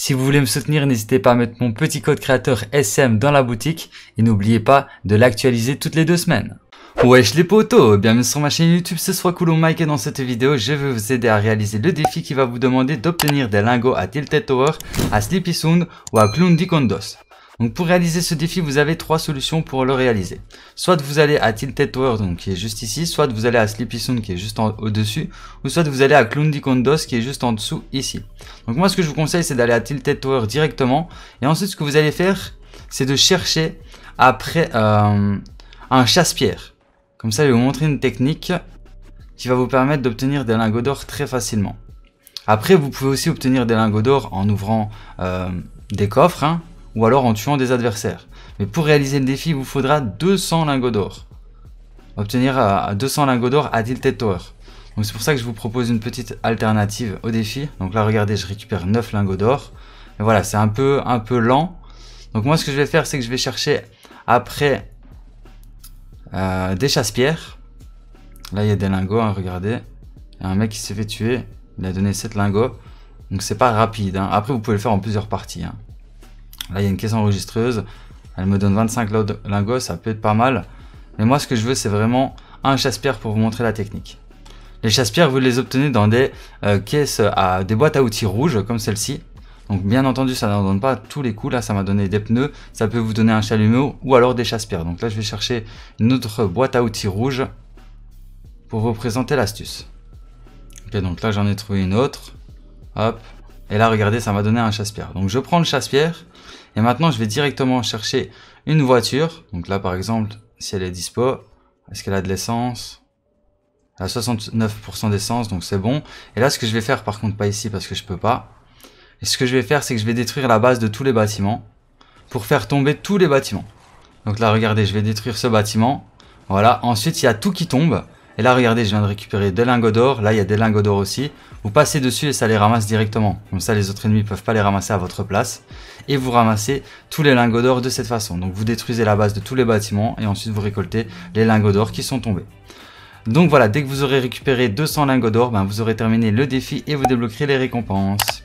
Si vous voulez me soutenir, n'hésitez pas à mettre mon petit code créateur SM dans la boutique et n'oubliez pas de l'actualiser toutes les deux semaines. Wesh les potos, bienvenue sur ma chaîne YouTube, ce soit Coulomb Mike et dans cette vidéo je vais vous aider à réaliser le défi qui va vous demander d'obtenir des lingots à Tilted Tower, à Sleepy Sound ou à Clown donc pour réaliser ce défi, vous avez trois solutions pour le réaliser. Soit vous allez à Tilted Tower, donc qui est juste ici, soit vous allez à Sleepy Sound qui est juste au-dessus, ou soit vous allez à Clundy Kondos qui est juste en dessous ici. Donc moi ce que je vous conseille c'est d'aller à Tilted Tower directement, et ensuite ce que vous allez faire, c'est de chercher après euh, un chasse-pierre. Comme ça je vais vous montrer une technique qui va vous permettre d'obtenir des lingots d'or très facilement. Après, vous pouvez aussi obtenir des lingots d'or en ouvrant euh, des coffres, hein, ou alors en tuant des adversaires. Mais pour réaliser le défi, il vous faudra 200 lingots d'or. Obtenir 200 lingots d'or à Tilted Tower. Donc c'est pour ça que je vous propose une petite alternative au défi. Donc là, regardez, je récupère 9 lingots d'or. Et voilà, c'est un peu, un peu lent. Donc moi, ce que je vais faire, c'est que je vais chercher après euh, des chasse-pierres. Là, il y a des lingots, hein, regardez. Il y a un mec qui s'est fait tuer. Il a donné 7 lingots. Donc c'est pas rapide. Hein. Après, vous pouvez le faire en plusieurs parties. Hein. Là, il y a une caisse enregistreuse. Elle me donne 25 lingots, ça peut être pas mal. Mais moi, ce que je veux, c'est vraiment un chasse-pierre pour vous montrer la technique. Les chasse-pierres, vous les obtenez dans des euh, caisses à des boîtes à outils rouges comme celle-ci. Donc bien entendu, ça n'en donne pas tous les coups. Là, ça m'a donné des pneus. Ça peut vous donner un chalumeau ou alors des chasse-pierres. Donc là, je vais chercher une autre boîte à outils rouge pour vous présenter l'astuce. Ok, donc là, j'en ai trouvé une autre. Hop, et là, regardez, ça m'a donné un chasse-pierre. Donc je prends le chasse-pierre. Et maintenant, je vais directement chercher une voiture. Donc là, par exemple, si elle est dispo, est-ce qu'elle a de l'essence Elle a 69% d'essence, donc c'est bon. Et là, ce que je vais faire, par contre, pas ici parce que je peux pas. Et ce que je vais faire, c'est que je vais détruire la base de tous les bâtiments pour faire tomber tous les bâtiments. Donc là, regardez, je vais détruire ce bâtiment. Voilà, ensuite, il y a tout qui tombe. Et là, regardez, je viens de récupérer des lingots d'or. Là, il y a des lingots d'or aussi. Vous passez dessus et ça les ramasse directement. Comme ça, les autres ennemis ne peuvent pas les ramasser à votre place. Et vous ramassez tous les lingots d'or de cette façon. Donc, vous détruisez la base de tous les bâtiments et ensuite vous récoltez les lingots d'or qui sont tombés. Donc voilà, dès que vous aurez récupéré 200 lingots d'or, ben, vous aurez terminé le défi et vous débloquerez les récompenses.